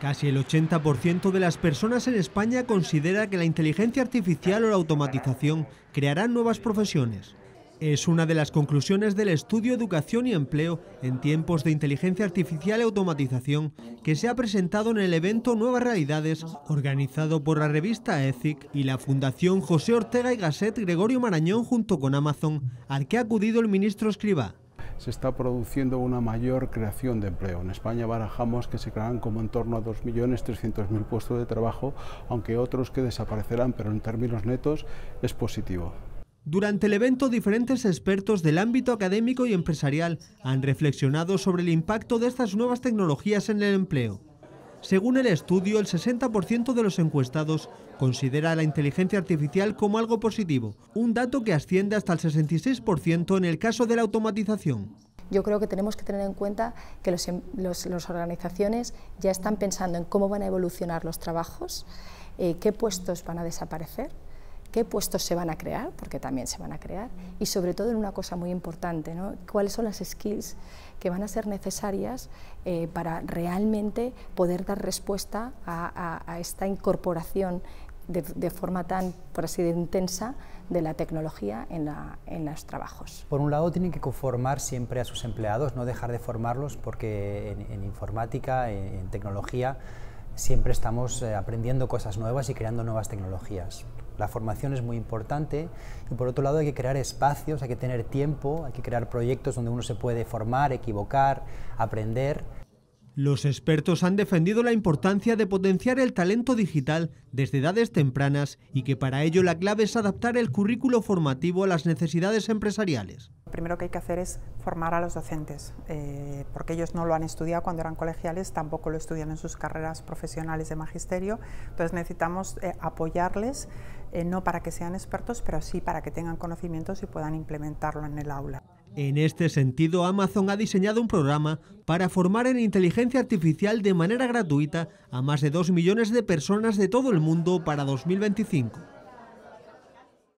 Casi el 80% de las personas en España considera que la inteligencia artificial o la automatización crearán nuevas profesiones. Es una de las conclusiones del estudio Educación y Empleo en tiempos de inteligencia artificial y automatización que se ha presentado en el evento Nuevas Realidades organizado por la revista ETHIC y la Fundación José Ortega y Gasset Gregorio Marañón junto con Amazon, al que ha acudido el ministro Escribá se está produciendo una mayor creación de empleo. En España barajamos que se crearán como en torno a 2.300.000 puestos de trabajo, aunque otros que desaparecerán, pero en términos netos es positivo. Durante el evento, diferentes expertos del ámbito académico y empresarial han reflexionado sobre el impacto de estas nuevas tecnologías en el empleo. Según el estudio, el 60% de los encuestados considera la inteligencia artificial como algo positivo, un dato que asciende hasta el 66% en el caso de la automatización. Yo creo que tenemos que tener en cuenta que las em, organizaciones ya están pensando en cómo van a evolucionar los trabajos, eh, qué puestos van a desaparecer qué puestos se van a crear, porque también se van a crear, y sobre todo en una cosa muy importante, cuáles son las skills que van a ser necesarias eh, para realmente poder dar respuesta a, esta incorporación de, forma tan, por así intensa, de la tecnología en, los trabajos. Por un lado, tienen que conformar siempre a sus empleados, no dejar de formarlos, porque en, informática, en tecnología, siempre estamos eh, aprendiendo cosas nuevas y creando nuevas tecnologías. La formación es muy importante y por otro lado hay que crear espacios, hay que tener tiempo, hay que crear proyectos donde uno se puede formar, equivocar, aprender. Los expertos han defendido la importancia de potenciar el talento digital desde edades tempranas y que para ello la clave es adaptar el currículo formativo a las necesidades empresariales primero que hay que hacer es formar a los docentes, eh, porque ellos no lo han estudiado cuando eran colegiales, tampoco lo estudian en sus carreras profesionales de magisterio, entonces necesitamos eh, apoyarles, eh, no para que sean expertos, pero sí para que tengan conocimientos y puedan implementarlo en el aula. En este sentido, Amazon ha diseñado un programa para formar en inteligencia artificial de manera gratuita a más de 2 millones de personas de todo el mundo para 2025.